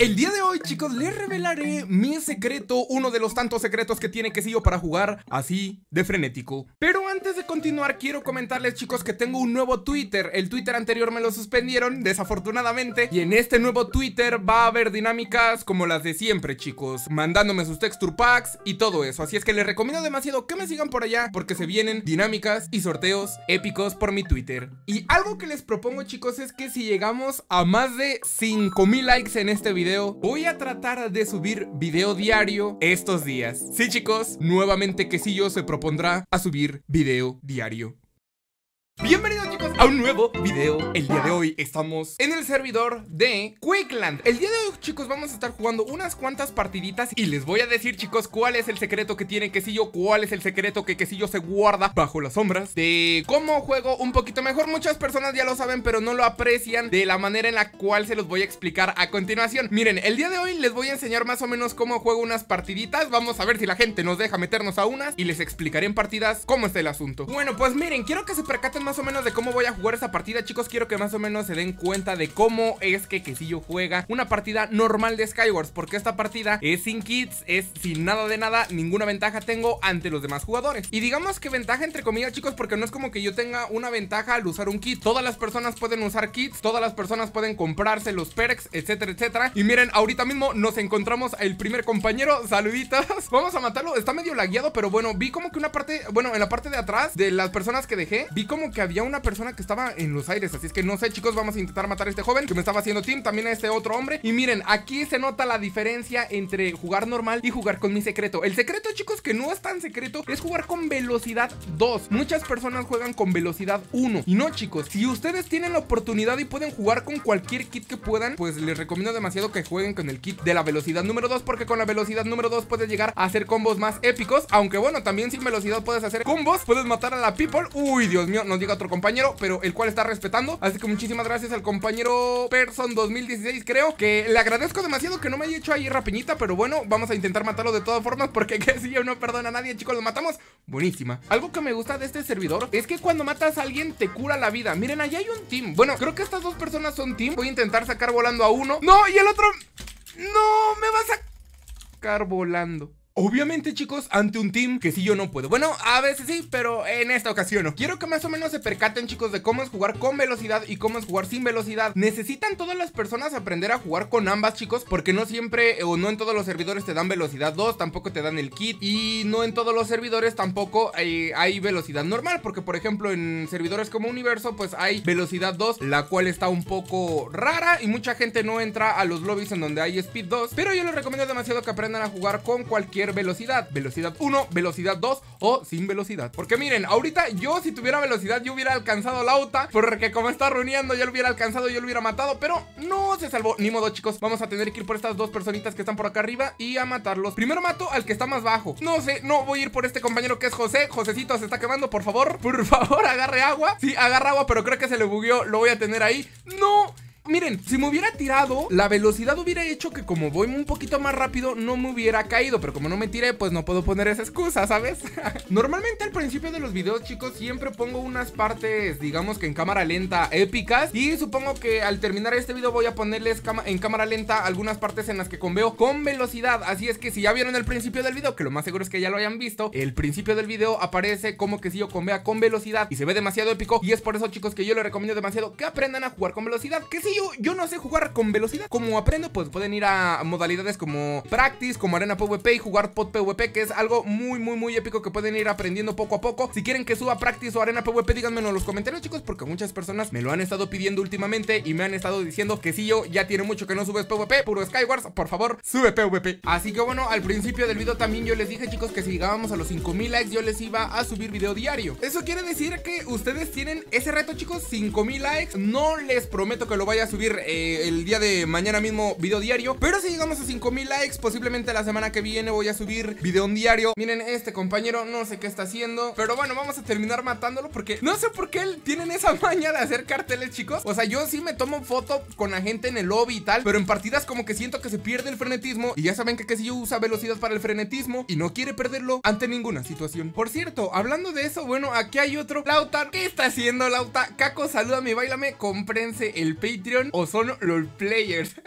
El día de hoy chicos les revelaré mi secreto, uno de los tantos secretos que tiene que yo para jugar así de frenético Pero antes de continuar quiero comentarles chicos que tengo un nuevo Twitter El Twitter anterior me lo suspendieron desafortunadamente Y en este nuevo Twitter va a haber dinámicas como las de siempre chicos Mandándome sus texture packs y todo eso Así es que les recomiendo demasiado que me sigan por allá Porque se vienen dinámicas y sorteos épicos por mi Twitter Y algo que les propongo chicos es que si llegamos a más de 5000 likes en este video voy a tratar de subir video diario estos días. Sí chicos, nuevamente que yo se propondrá a subir video diario. Bienvenidos chicos a un nuevo video El día de hoy estamos en el servidor de Quickland El día de hoy chicos vamos a estar jugando unas cuantas partiditas Y les voy a decir chicos cuál es el secreto que tiene Quesillo Cuál es el secreto que Quesillo se guarda bajo las sombras De cómo juego un poquito mejor Muchas personas ya lo saben pero no lo aprecian De la manera en la cual se los voy a explicar a continuación Miren, el día de hoy les voy a enseñar más o menos cómo juego unas partiditas Vamos a ver si la gente nos deja meternos a unas Y les explicaré en partidas cómo está el asunto Bueno pues miren, quiero que se percaten más o menos de cómo voy a jugar esta partida, chicos, quiero que más o menos se den cuenta de cómo es que si yo juega una partida normal de Skywars, porque esta partida es sin kits, es sin nada de nada, ninguna ventaja tengo ante los demás jugadores. Y digamos que ventaja entre comillas, chicos, porque no es como que yo tenga una ventaja al usar un kit. Todas las personas pueden usar kits, todas las personas pueden comprarse los perks, etcétera, etcétera. Y miren, ahorita mismo nos encontramos el primer compañero, saluditas Vamos a matarlo, está medio lagueado, pero bueno, vi como que una parte, bueno, en la parte de atrás de las personas que dejé, vi como que había una persona que estaba en los aires. Así es que no sé, chicos, vamos a intentar matar a este joven que me estaba haciendo team. También a este otro hombre. Y miren, aquí se nota la diferencia entre jugar normal y jugar con mi secreto. El secreto, chicos, que no es tan secreto, es jugar con velocidad 2. Muchas personas juegan con velocidad 1. Y no, chicos, si ustedes tienen la oportunidad y pueden jugar con cualquier kit que puedan, pues les recomiendo demasiado que jueguen con el kit de la velocidad número 2. Porque con la velocidad número 2 puedes llegar a hacer combos más épicos. Aunque bueno, también sin velocidad puedes hacer combos. Puedes matar a la people. Uy, Dios mío, nos llega otro compañero pero el cual está respetando. Así que muchísimas gracias al compañero Person 2016, creo. Que le agradezco demasiado que no me haya hecho ahí rapiñita, pero bueno, vamos a intentar matarlo de todas formas porque si yo no perdona a nadie, chicos, lo matamos. Buenísima. Algo que me gusta de este servidor es que cuando matas a alguien te cura la vida. Miren, allá hay un team. Bueno, creo que estas dos personas son team. Voy a intentar sacar volando a uno. No, y el otro... No, me vas a sacar volando. Obviamente, chicos, ante un team que si yo no puedo. Bueno, a veces sí, pero en esta ocasión no. Quiero que más o menos se percaten, chicos, de cómo es jugar con velocidad y cómo es jugar sin velocidad. Necesitan todas las personas aprender a jugar con ambas, chicos, porque no siempre o no en todos los servidores te dan velocidad 2, tampoco te dan el kit y no en todos los servidores tampoco hay, eh, hay velocidad normal, porque por ejemplo en servidores como Universo, pues hay velocidad 2, la cual está un poco rara y mucha gente no entra a los lobbies en donde hay speed 2, pero yo les recomiendo demasiado que aprendan a jugar con cualquier velocidad. Velocidad 1, velocidad 2 o sin velocidad. Porque miren, ahorita yo si tuviera velocidad yo hubiera alcanzado la auta. Porque como está reuniendo ya lo hubiera alcanzado, yo lo hubiera matado. Pero no se salvó. Ni modo chicos, vamos a tener que ir por estas dos personitas que están por acá arriba y a matarlos. Primero mato al que está más bajo. No sé, no voy a ir por este compañero que es José. Josecito se está quemando, por favor. Por favor, agarre agua. Sí, agarra agua, pero creo que se le bugueó. Lo voy a tener ahí. No. Miren, si me hubiera tirado, la velocidad hubiera hecho que como voy un poquito más rápido, no me hubiera caído. Pero como no me tiré, pues no puedo poner esa excusa, ¿sabes? Normalmente al principio de los videos, chicos, siempre pongo unas partes, digamos que en cámara lenta, épicas. Y supongo que al terminar este video voy a ponerles en cámara lenta algunas partes en las que conveo con velocidad. Así es que si ya vieron el principio del video, que lo más seguro es que ya lo hayan visto, el principio del video aparece como que si yo convea con velocidad y se ve demasiado épico. Y es por eso, chicos, que yo les recomiendo demasiado que aprendan a jugar con velocidad. Que sí, yo, no sé jugar con velocidad. Como aprendo, pues pueden ir a modalidades como Practice, como Arena PvP y jugar Pod PvP, que es algo muy, muy, muy épico que pueden ir aprendiendo poco a poco. Si quieren que suba Practice o Arena PvP, díganmelo en los comentarios, chicos, porque muchas personas me lo han estado pidiendo últimamente y me han estado diciendo que si yo ya tiene mucho que no subes PvP, puro Skywars, por favor, sube PvP. Así que bueno, al principio del video también yo les dije, chicos, que si llegábamos a los 5000 likes, yo les iba a subir video diario. Eso quiere decir que ustedes tienen ese reto, chicos, 5000 likes. No les prometo que lo vaya a subir eh, el día de mañana mismo video diario. Pero si llegamos a 5000 likes, posiblemente la semana que viene voy a subir video en diario. Miren, este compañero no sé qué está haciendo. Pero bueno, vamos a terminar matándolo porque no sé por qué él tienen esa maña de hacer carteles, chicos. O sea, yo sí me tomo foto con la gente en el lobby y tal. Pero en partidas como que siento que se pierde el frenetismo. Y ya saben que que yo usa velocidad para el frenetismo y no quiere perderlo ante ninguna situación. Por cierto, hablando de eso, bueno, aquí hay otro. Lautar, ¿qué está haciendo Lauta? Caco, saluda salúdame, bailame, comprense el Patreon o son los players.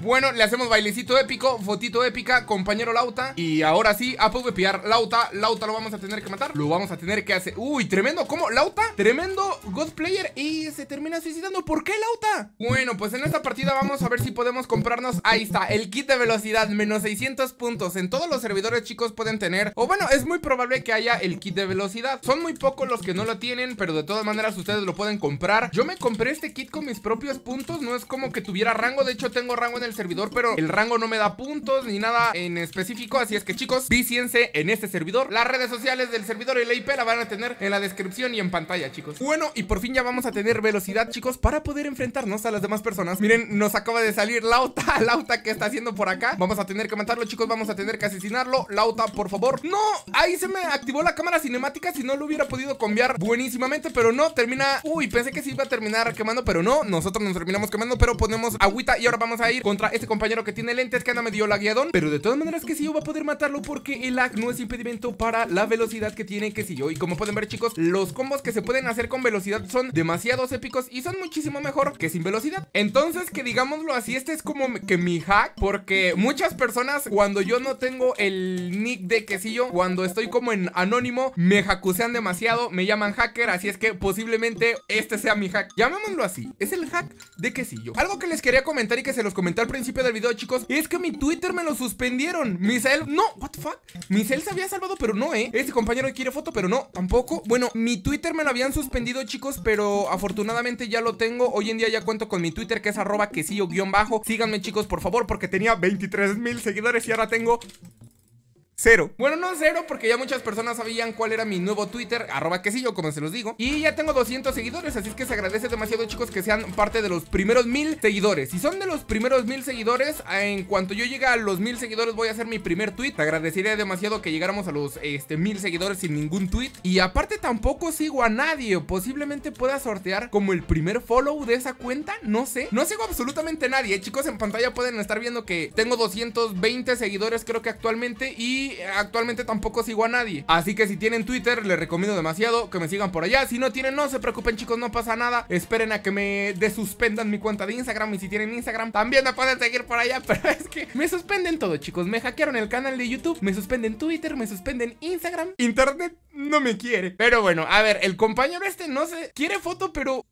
bueno, le hacemos bailecito épico, fotito épica, compañero Lauta. Y ahora sí, a pillar Lauta. Lauta lo vamos a tener que matar. Lo vamos a tener que hacer. Uy, tremendo. ¿Cómo? Lauta, tremendo God player. Y se termina suicidando. ¿Por qué Lauta? Bueno, pues en esta partida vamos a ver si podemos comprarnos. Ahí está, el kit de velocidad, menos 600 puntos. En todos los servidores, chicos, pueden tener. O bueno, es muy probable que haya el kit de velocidad. Son muy pocos los que no lo tienen, pero de todas maneras ustedes lo pueden comprar. Yo me compré este kit con mis propios puntos no es como que tuviera rango, de hecho tengo rango en el servidor, pero el rango no me da puntos ni nada en específico, así es que chicos, viciense en este servidor. Las redes sociales del servidor y la IP la van a tener en la descripción y en pantalla, chicos. Bueno, y por fin ya vamos a tener velocidad, chicos, para poder enfrentarnos a las demás personas. Miren, nos acaba de salir Lauta, Lauta que está haciendo por acá. Vamos a tener que matarlo, chicos, vamos a tener que asesinarlo. Lauta, por favor. No, ahí se me activó la cámara cinemática, si no lo hubiera podido cambiar buenísimamente, pero no, termina... Uy, pensé que se iba a terminar quemando, pero no, nosotros nos terminamos quemando, pero ponemos agüita y ahora vamos a ir contra este compañero que tiene lentes que anda medio lagueadón. Pero de todas maneras que sí yo voy a poder matarlo porque el lag no es impedimento para la velocidad que tiene que sí yo. Y como pueden ver chicos, los combos que se pueden hacer con velocidad son demasiados épicos y son muchísimo mejor que sin velocidad. Entonces que digámoslo así, este es como que mi hack porque muchas personas cuando yo no tengo el nick de quesillo, cuando estoy como en anónimo, me jacusean demasiado, me llaman hacker, así es que posiblemente este sea mi hack. Llamémoslo así, es el hack de yo, Algo que les quería comentar y que se los comenté al principio del video, chicos Es que mi Twitter me lo suspendieron cel, no, what the fuck cel se había salvado, pero no, eh Este compañero quiere foto, pero no, tampoco Bueno, mi Twitter me lo habían suspendido, chicos Pero afortunadamente ya lo tengo Hoy en día ya cuento con mi Twitter, que es arroba quesillo guión bajo Síganme, chicos, por favor, porque tenía 23 mil seguidores y ahora tengo Cero. Bueno, no cero, porque ya muchas personas sabían cuál era mi nuevo Twitter, arroba quesillo, como se los digo. Y ya tengo 200 seguidores, así es que se agradece demasiado, chicos, que sean parte de los primeros mil seguidores. Si son de los primeros mil seguidores, en cuanto yo llegue a los mil seguidores, voy a hacer mi primer tweet. Te agradecería demasiado que llegáramos a los este, mil seguidores sin ningún tweet. Y aparte, tampoco sigo a nadie. Posiblemente pueda sortear como el primer follow de esa cuenta, no sé. No sigo absolutamente a nadie, eh, chicos. En pantalla pueden estar viendo que tengo 220 seguidores, creo que actualmente. Y actualmente tampoco sigo a nadie. Así que si tienen Twitter, les recomiendo demasiado que me sigan por allá. Si no tienen, no se preocupen chicos, no pasa nada. Esperen a que me desuspendan mi cuenta de Instagram y si tienen Instagram, también me pueden seguir por allá. Pero es que me suspenden todo chicos. Me hackearon el canal de YouTube, me suspenden Twitter, me suspenden Instagram. Internet no me quiere. Pero bueno, a ver, el compañero este no se quiere foto, pero...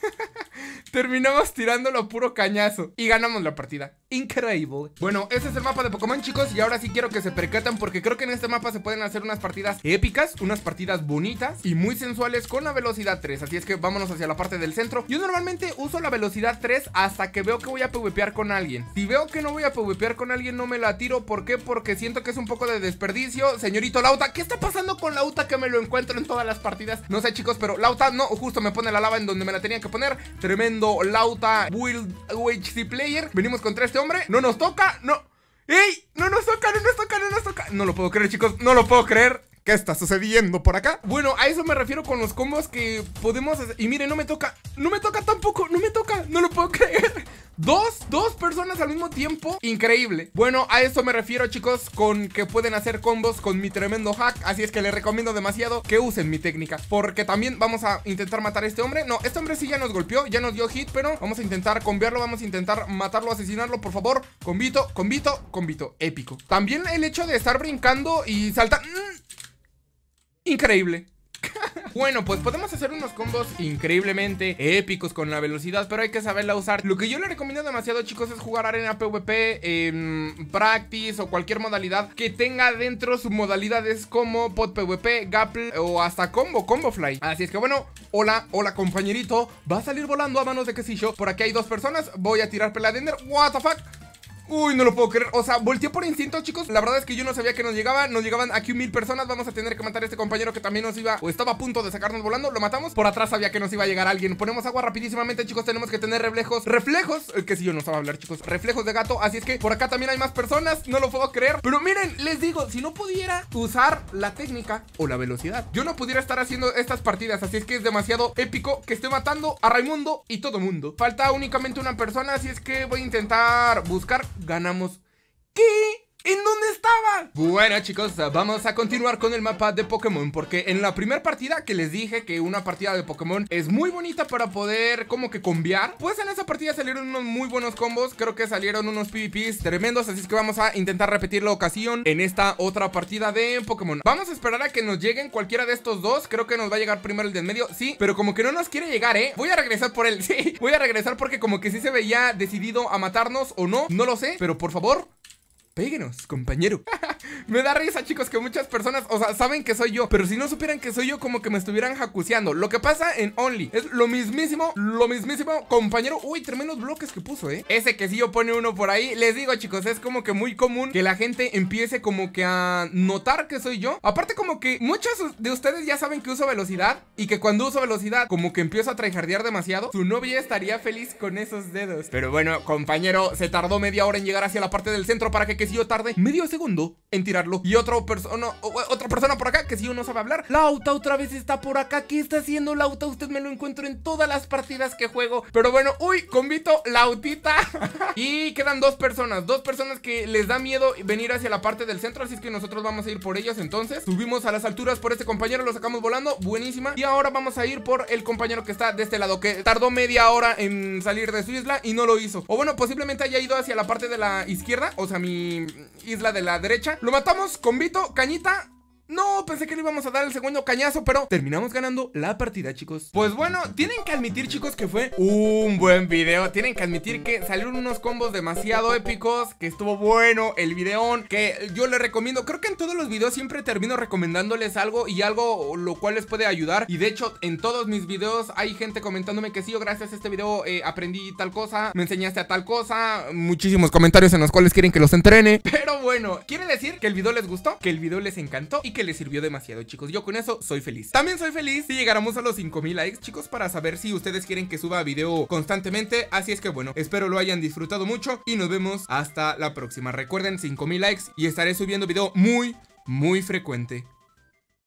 Terminamos tirándolo a puro cañazo y ganamos la partida. Increíble. Bueno, ese es el mapa de Pokémon, chicos. Y ahora sí quiero que se percatan porque creo que en este mapa se pueden hacer unas partidas épicas, unas partidas bonitas y muy sensuales con la velocidad 3. Así es que vámonos hacia la parte del centro. Yo normalmente uso la velocidad 3 hasta que veo que voy a PvPear con alguien. Si veo que no voy a PvPear con alguien, no me la tiro. ¿Por qué? Porque siento que es un poco de desperdicio. Señorito Lauta, ¿qué está pasando con Lauta que me lo encuentro en todas las partidas? No sé, chicos, pero Lauta, no, justo me pone la lava en donde me la tenía que poner. Tremendo Lauta Build UHC Player. Venimos contra este hombre. No nos toca, no. ¡Ey! No nos toca, no nos toca, no nos toca. No lo puedo creer, chicos. No lo puedo creer. ¿Qué está sucediendo por acá? Bueno, a eso me refiero con los combos que podemos Y miren, no me toca. No me toca tampoco. No me toca. No lo puedo creer. Dos, dos personas al mismo tiempo. Increíble. Bueno, a eso me refiero, chicos, con que pueden hacer combos con mi tremendo hack. Así es que les recomiendo demasiado que usen mi técnica. Porque también vamos a intentar matar a este hombre. No, este hombre sí ya nos golpeó, ya nos dio hit, pero vamos a intentar conviarlo, vamos a intentar matarlo, asesinarlo, por favor. Convito, convito, convito. Épico. También el hecho de estar brincando y saltar... Mm. Increíble. Bueno, pues podemos hacer unos combos increíblemente épicos con la velocidad, pero hay que saberla usar. Lo que yo le recomiendo demasiado, chicos, es jugar arena PvP, En em, practice o cualquier modalidad que tenga dentro sus modalidades como pod PvP, gapple o hasta combo, combo fly. Así es que bueno, hola, hola compañerito, va a salir volando a manos de quesillo. Por aquí hay dos personas, voy a tirar pela de ender. What the fuck? Uy, no lo puedo creer. O sea, volteé por instinto, chicos. La verdad es que yo no sabía que nos llegaba Nos llegaban aquí mil personas. Vamos a tener que matar a este compañero que también nos iba o estaba a punto de sacarnos volando. Lo matamos. Por atrás sabía que nos iba a llegar alguien. Ponemos agua rapidísimamente, chicos. Tenemos que tener reflejos. Reflejos. el que si yo no sabía hablar, chicos. Reflejos de gato. Así es que por acá también hay más personas. No lo puedo creer. Pero miren, les digo, si no pudiera usar la técnica o la velocidad, yo no pudiera estar haciendo estas partidas. Así es que es demasiado épico que esté matando a Raimundo y todo mundo. Falta únicamente una persona. Así es que voy a intentar buscar ganamos. ¿Qué? ¿En dónde estaba? Bueno chicos, vamos a continuar con el mapa de Pokémon Porque en la primera partida que les dije que una partida de Pokémon es muy bonita para poder como que combiar Pues en esa partida salieron unos muy buenos combos, creo que salieron unos PvPs tremendos Así es que vamos a intentar repetir la ocasión en esta otra partida de Pokémon Vamos a esperar a que nos lleguen cualquiera de estos dos, creo que nos va a llegar primero el de en medio Sí, pero como que no nos quiere llegar, eh Voy a regresar por él, sí, voy a regresar porque como que sí se veía decidido a matarnos o no, no lo sé Pero por favor, Péguenos, compañero. Me da risa, chicos, que muchas personas, o sea, saben que soy yo, pero si no supieran que soy yo, como que me estuvieran jacuceando. Lo que pasa en Only es lo mismísimo, lo mismísimo, compañero. Uy, tremendos bloques que puso, ¿eh? Ese que si yo pone uno por ahí. Les digo, chicos, es como que muy común que la gente empiece como que a notar que soy yo. Aparte, como que muchos de ustedes ya saben que uso velocidad y que cuando uso velocidad, como que empiezo a traijardear demasiado, su novia estaría feliz con esos dedos. Pero bueno, compañero, se tardó media hora en llegar hacia la parte del centro para que, que si yo tarde medio segundo en tirar y otra persona, otra persona por acá que si uno sabe hablar. Lauta otra vez está por acá. ¿Qué está haciendo Lauta? Usted me lo encuentro en todas las partidas que juego. Pero bueno, uy, convito Lautita. y quedan dos personas. Dos personas que les da miedo venir hacia la parte del centro. Así es que nosotros vamos a ir por ellas entonces. Subimos a las alturas por este compañero. Lo sacamos volando. Buenísima. Y ahora vamos a ir por el compañero que está de este lado. Que tardó media hora en salir de su isla y no lo hizo. O bueno, posiblemente haya ido hacia la parte de la izquierda. O sea, mi isla de la derecha. Lo matamos con Vito, Cañita no, pensé que le íbamos a dar el segundo cañazo, pero terminamos ganando la partida, chicos. Pues bueno, tienen que admitir, chicos, que fue un buen video. Tienen que admitir que salieron unos combos demasiado épicos, que estuvo bueno el videón, que yo les recomiendo. Creo que en todos los videos siempre termino recomendándoles algo y algo lo cual les puede ayudar. Y de hecho, en todos mis videos hay gente comentándome que sí, yo oh, gracias a este video eh, aprendí tal cosa, me enseñaste a tal cosa. Muchísimos comentarios en los cuales quieren que los entrene. Pero bueno, quiere decir que el video les gustó, que el video les encantó y que que sirvió demasiado, chicos. Yo con eso soy feliz. También soy feliz si llegáramos a los 5000 likes, chicos, para saber si ustedes quieren que suba video constantemente. Así es que bueno, espero lo hayan disfrutado mucho y nos vemos hasta la próxima. Recuerden 5000 likes y estaré subiendo video muy, muy frecuente.